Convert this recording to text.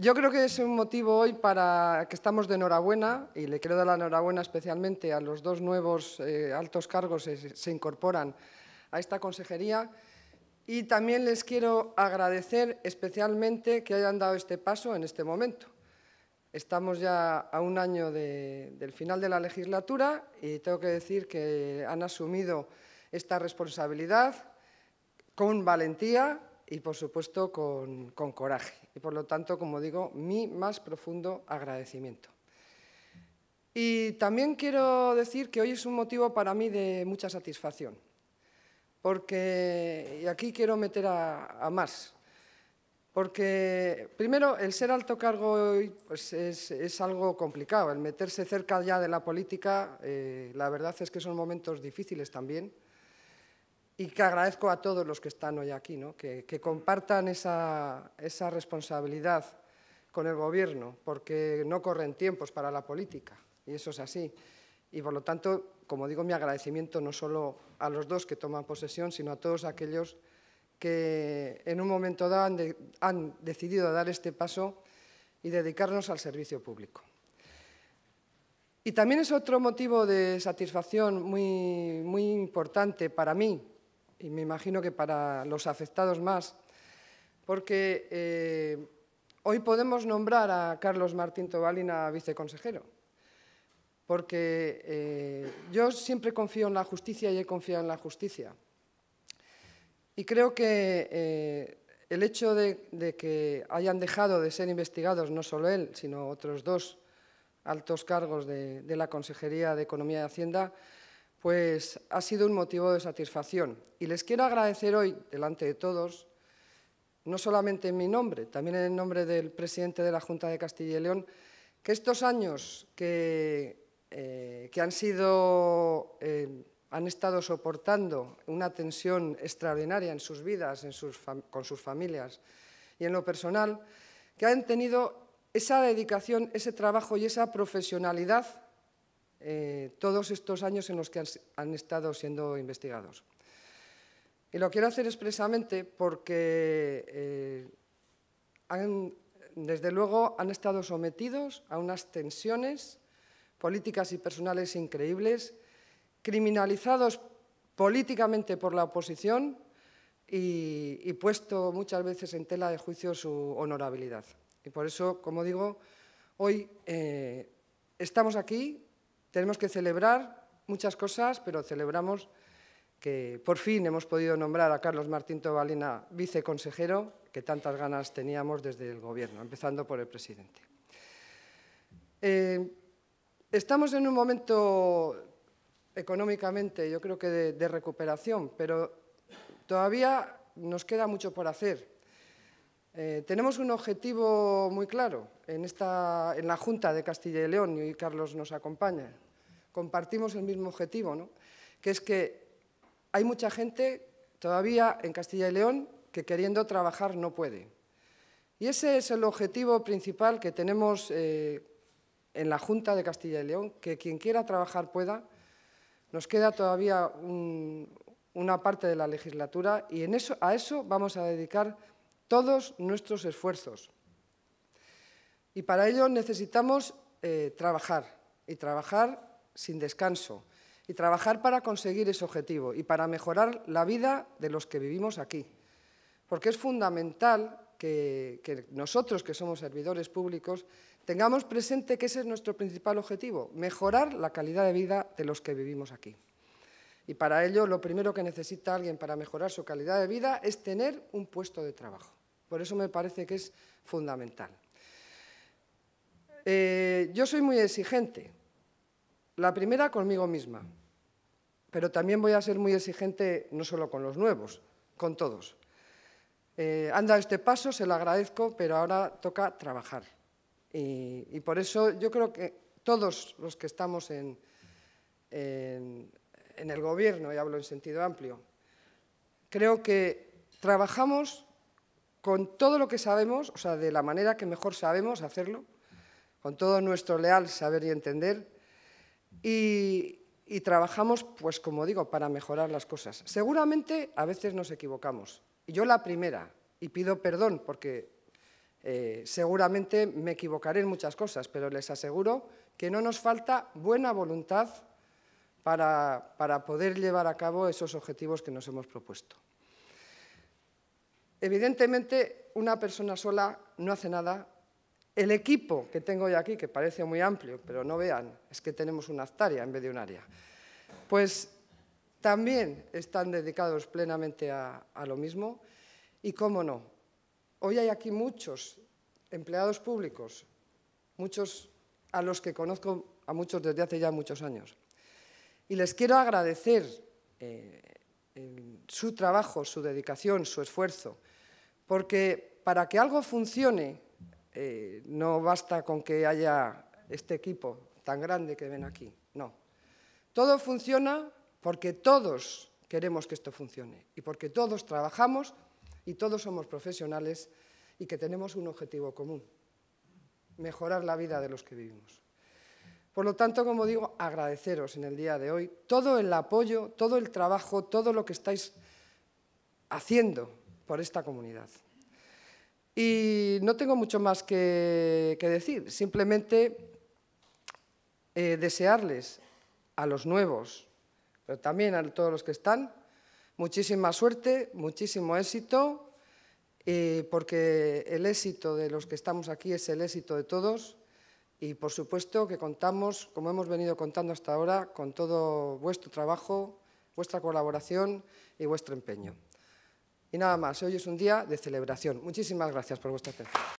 Yo creo que es un motivo hoy para que estamos de enhorabuena y le quiero dar la enhorabuena especialmente a los dos nuevos eh, altos cargos que se incorporan a esta consejería y también les quiero agradecer especialmente que hayan dado este paso en este momento. Estamos ya a un año del final de la legislatura y tengo que decir que han asumido esta responsabilidad con valentía, y, por supuesto, con, coraje. Y, por lo tanto, como digo, mi más profundo agradecimiento. Y también quiero decir que hoy es un motivo para mí de mucha satisfacción, porque, y aquí quiero meter a, más, porque primero el ser alto cargo hoy pues, es, algo complicado, el meterse cerca ya de la política, eh, la verdad es que son momentos difíciles también, y que agradezco a todos los que están hoy aquí, que, compartan esa, responsabilidad con el Gobierno, porque no corren tiempos para la política, y eso es así. Y por lo tanto, como digo, mi agradecimiento no solo a los dos que toman posesión, sino a todos aquellos que en un momento dado han, decidido dar este paso y dedicarnos al servicio público. Y también es otro motivo de satisfacción muy importante para mí, y me imagino que para los afectados más, porque eh, hoy podemos nombrar a Carlos Martín Tobalina viceconsejero, porque eh, yo siempre confío en la justicia y he confiado en la justicia. Y creo que eh, el hecho de, que hayan dejado de ser investigados no solo él, sino otros dos altos cargos de la Consejería de Economía y Hacienda, pues ha sido un motivo de satisfacción. Y les quiero agradecer hoy, delante de todos, no solamente en mi nombre, también en el nombre del presidente de la Junta de Castilla y León, que estos años que, eh, han sido, eh, han estado soportando una tensión extraordinaria en sus vidas, en con sus familias y en lo personal, que han tenido esa dedicación, ese trabajo y esa profesionalidad eh, todos estos años en los que han, estado siendo investigados. Y lo quiero hacer expresamente porque eh, desde luego han estado sometidos a unas tensiones políticas y personales increíbles, criminalizados políticamente por la oposición y, puesto muchas veces en tela de juicio su honorabilidad. Y por eso, como digo, hoy eh, estamos aquí tenemos que celebrar muchas cosas, pero celebramos que por fin hemos podido nombrar a Carlos Martín Tobalina viceconsejero, que tantas ganas teníamos desde el Gobierno, empezando por el presidente. Eh, estamos en un momento económicamente, yo creo que de recuperación, pero todavía nos queda mucho por hacer. Eh, tenemos un objetivo muy claro en, la Junta de Castilla y León, y Carlos nos acompaña. Compartimos el mismo objetivo, que es que hay mucha gente todavía en Castilla y León que queriendo trabajar no puede. Y ese es el objetivo principal que tenemos eh, en la Junta de Castilla y León, que quien quiera trabajar pueda. Nos queda todavía una parte de la legislatura y en eso, a eso vamos a dedicar todos nuestros esfuerzos. Y para ello necesitamos eh, trabajar, y trabajar sin descanso, y trabajar para conseguir ese objetivo y para mejorar la vida de los que vivimos aquí. Porque es fundamental que nosotros, que somos servidores públicos, tengamos presente que ese es nuestro principal objetivo, mejorar la calidad de vida de los que vivimos aquí. Y para ello, lo primero que necesita alguien para mejorar su calidad de vida es tener un puesto de trabajo. Por eso me parece que es fundamental. Eh, yo soy muy exigente. La primera conmigo misma, pero también voy a ser muy exigente no solo con los nuevos, con todos. Eh, Anda este paso, se lo agradezco, pero ahora toca trabajar. Y, por eso yo creo que todos los que estamos en el Gobierno, y hablo en sentido amplio, creo que trabajamos con todo lo que sabemos, o sea, de la manera que mejor sabemos hacerlo, con todo nuestro leal saber y entender, y, trabajamos, pues como digo, para mejorar las cosas. Seguramente a veces nos equivocamos, yo la primera, y pido perdón porque eh, seguramente me equivocaré en muchas cosas, pero les aseguro que no nos falta buena voluntad para, para poder llevar a cabo esos objetivos que nos hemos propuesto. Evidentemente, una persona sola no hace nada. El equipo que tengo hoy aquí, que parece muy amplio, pero no vean, es que tenemos una hectárea en vez de un área, pues también están dedicados plenamente a, lo mismo. Y cómo no, hoy hay aquí muchos empleados públicos, muchos a los que conozco a muchos desde hace ya muchos años. Y les quiero agradecer eh, su trabajo, su dedicación, su esfuerzo. Porque para que algo funcione, eh, no basta con que haya este equipo tan grande que ven aquí, no. Todo funciona porque todos queremos que esto funcione y porque todos trabajamos y todos somos profesionales y que tenemos un objetivo común, mejorar la vida de los que vivimos. Por lo tanto, como digo, agradeceros en el día de hoy todo el apoyo, todo el trabajo, todo lo que estáis haciendo por esta comunidad. Y no tengo mucho más que, decir, simplemente eh, desearles a los nuevos, pero también a todos los que están, muchísima suerte, muchísimo éxito, eh, porque el éxito de los que estamos aquí es el éxito de todos y por supuesto que contamos, como hemos venido contando hasta ahora, con todo vuestro trabajo, vuestra colaboración y vuestro empeño. Y nada más, hoy es un día de celebración. Muchísimas gracias por vuestra atención.